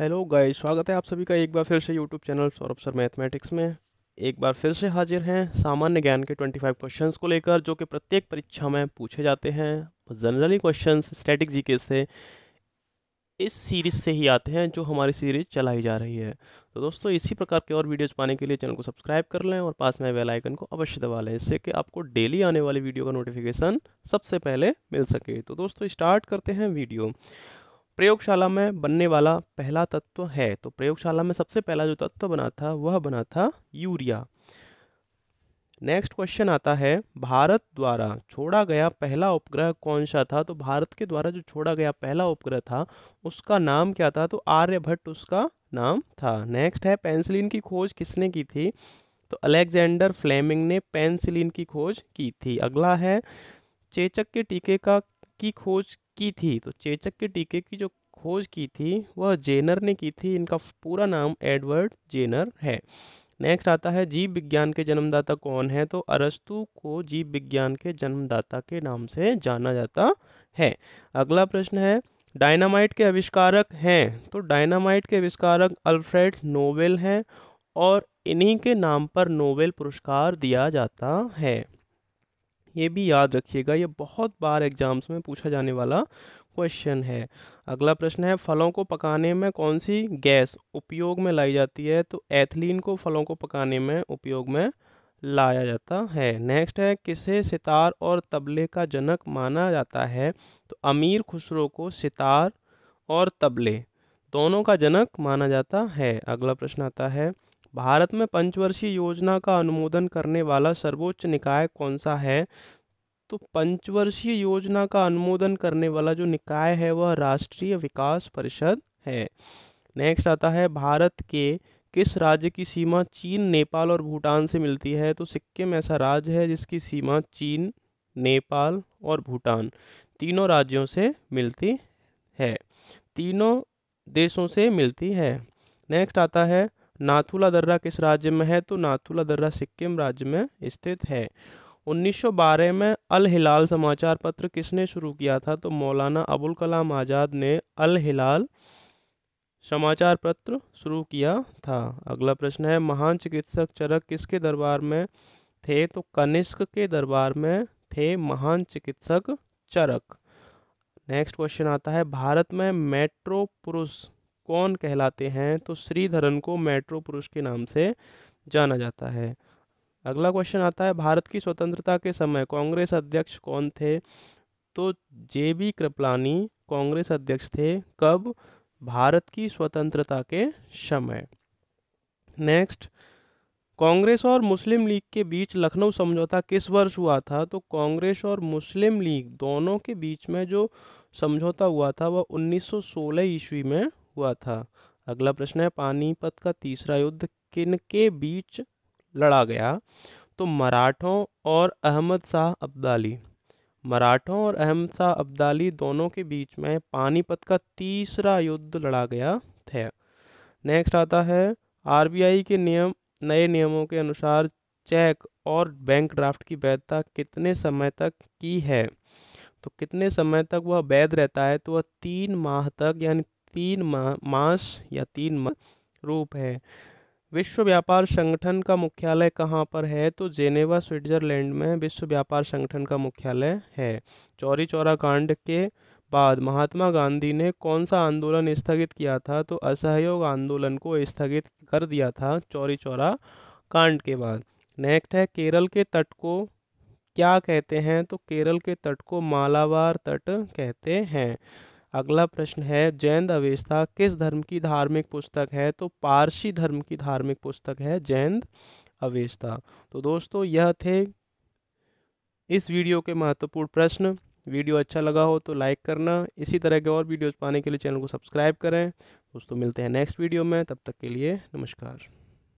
hello guys स्वागत है आप सभी का एक बार फिर से YouTube channel Saurabh sir mathematics में एक बार फिर से हाजिर हैं सामान्य ज्ञान के 25 क्वेश्चंस को लेकर जो कि प्रत्येक परीक्षा में पूछे जाते हैं जनरली क्वेश्चंस स्टैटिक जीके से इस सीरीज़ से ही आते हैं जो हमारी सीरीज़ चलाई जा रही है तो दोस्तों इसी प्रकार के और वीडियोज़ पाने के लिए चैनल को सब्सक्राइब कर लें और पास में वेलाइकन को अवश्य दबा लें इससे कि आपको डेली आने वाली वीडियो का नोटिफिकेशन सबसे पहले मिल सके तो दोस्तों स्टार्ट करते हैं वीडियो प्रयोगशाला में बनने वाला पहला तत्व है तो प्रयोगशाला में सबसे पहला जो तत्व बना था वह बना था यूरिया नेक्स्ट क्वेश्चन आता है भारत द्वारा छोड़ा गया पहला उपग्रह कौन सा था तो भारत के द्वारा जो छोड़ा गया पहला उपग्रह था उसका नाम क्या था तो आर्यभट्ट उसका नाम था नेक्स्ट है पेंसिलिन की खोज किसने की थी तो अलेक्जेंडर फ्लेमिंग ने पेंसिलिन की खोज की थी अगला है चेचक के टीके का की खोज की थी तो चेचक के टीके की जो खोज की थी वह जेनर ने की थी इनका पूरा नाम एडवर्ड जेनर है नेक्स्ट आता है जीव विज्ञान के जन्मदाता कौन है तो अरस्तु को जीव विज्ञान के जन्मदाता के नाम से जाना जाता है अगला प्रश्न है डायनामाइट के आविष्कारक हैं तो डायनामाइट के आविष्कारक अल्फ्रेड नोबेल हैं और इन्हीं के नाम पर नोबेल पुरस्कार दिया जाता है ये भी याद रखिएगा ये बहुत बार एग्जाम्स में पूछा जाने वाला क्वेश्चन है अगला प्रश्न है फलों को पकाने में कौन सी गैस उपयोग में लाई जाती है तो एथिलीन को फलों को पकाने में उपयोग में लाया जाता है नेक्स्ट है किसे सितार और तबले का जनक माना जाता है तो अमीर खुसरो को सितार और तबले दोनों का जनक माना जाता है अगला प्रश्न आता है भारत में पंचवर्षीय योजना का अनुमोदन करने वाला सर्वोच्च निकाय कौन सा है तो पंचवर्षीय योजना का अनुमोदन करने वाला जो निकाय है वह राष्ट्रीय विकास परिषद है नेक्स्ट आता है भारत के किस राज्य की सीमा चीन नेपाल और भूटान से मिलती है तो सिक्किम ऐसा राज्य है जिसकी सीमा चीन नेपाल और भूटान तीनों राज्यों से मिलती है तीनों देशों से मिलती है नेक्स्ट आता है नाथुला दर्रा किस राज्य में है तो नाथुला दर्रा सिक्किम राज्य में स्थित है 1912 में अल हिलाल समाचार पत्र किसने शुरू किया था तो मौलाना अबुल कलाम आज़ाद ने अल हिलाल समाचार पत्र शुरू किया था अगला प्रश्न है महान चिकित्सक चरक किसके दरबार में थे तो कनिष्क के दरबार में थे महान चिकित्सक चरक नेक्स्ट क्वेश्चन आता है भारत में मेट्रो पुरुष कौन कहलाते हैं तो श्रीधरन को मेट्रो पुरुष के नाम से जाना जाता है अगला क्वेश्चन आता है भारत की स्वतंत्रता के समय कांग्रेस अध्यक्ष कौन थे तो जे बी कृपलानी कांग्रेस अध्यक्ष थे कब भारत की स्वतंत्रता के समय नेक्स्ट कांग्रेस और मुस्लिम लीग के बीच लखनऊ समझौता किस वर्ष हुआ था तो कांग्रेस और मुस्लिम लीग दोनों के बीच में जो समझौता हुआ था वह 1916 ईस्वी में हुआ था अगला प्रश्न है पानीपत का तीसरा युद्ध किन के बीच लड़ा गया तो मराठों और अहमद शाह अब्दाली मराठों और अहमद शाह अब्दाली दोनों के बीच में पानीपत का तीसरा युद्ध लड़ा गया था नेक्स्ट आता है आरबीआई के नियम नए नियमों के अनुसार चेक और बैंक ड्राफ्ट की वैधता कितने समय तक की है तो कितने समय तक वह वैध रहता है तो वह तीन माह तक यानी तीन मा, मास या तीन मा, रूप है विश्व व्यापार संगठन का मुख्यालय कहाँ पर है तो जेनेवा स्विट्जरलैंड में विश्व व्यापार संगठन का मुख्यालय है चौरी चौरा कांड के बाद महात्मा गांधी ने कौन सा आंदोलन स्थगित किया था तो असहयोग आंदोलन को स्थगित कर दिया था चौरी चौरा कांड के बाद नेक्स्ट है केरल के तट को क्या कहते हैं तो केरल के तट को मालाबार तट कहते हैं अगला प्रश्न है जैन अवेस्ता किस धर्म की धार्मिक पुस्तक है तो पारसी धर्म की धार्मिक पुस्तक है जैन अवेस्ता तो दोस्तों यह थे इस वीडियो के महत्वपूर्ण प्रश्न वीडियो अच्छा लगा हो तो लाइक करना इसी तरह के और वीडियोज़ पाने के लिए चैनल को सब्सक्राइब करें दोस्तों मिलते हैं नेक्स्ट वीडियो में तब तक के लिए नमस्कार